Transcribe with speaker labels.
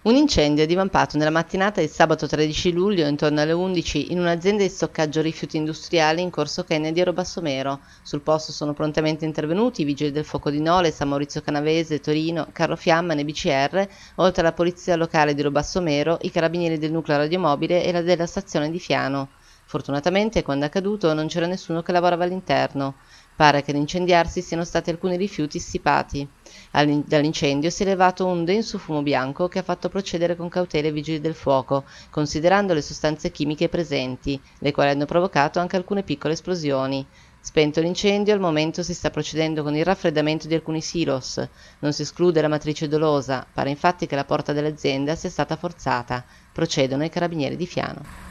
Speaker 1: Un incendio è divampato nella mattinata del sabato 13 luglio intorno alle 11 in un'azienda di stoccaggio rifiuti industriali in corso Kennedy a Robassomero. Sul posto sono prontamente intervenuti i vigili del fuoco di Nole, San Maurizio Canavese, Torino, Carro Fiamma, NBCR, oltre alla polizia locale di Robassomero, i carabinieri del nucleo radiomobile e la della stazione di Fiano. Fortunatamente, quando è accaduto, non c'era nessuno che lavorava all'interno. Pare che ad incendiarsi siano stati alcuni rifiuti stipati. Dall'incendio si è elevato un denso fumo bianco che ha fatto procedere con cautela i vigili del fuoco, considerando le sostanze chimiche presenti, le quali hanno provocato anche alcune piccole esplosioni. Spento l'incendio, al momento si sta procedendo con il raffreddamento di alcuni silos. Non si esclude la matrice dolosa, pare infatti che la porta dell'azienda sia stata forzata. Procedono i carabinieri di Fiano.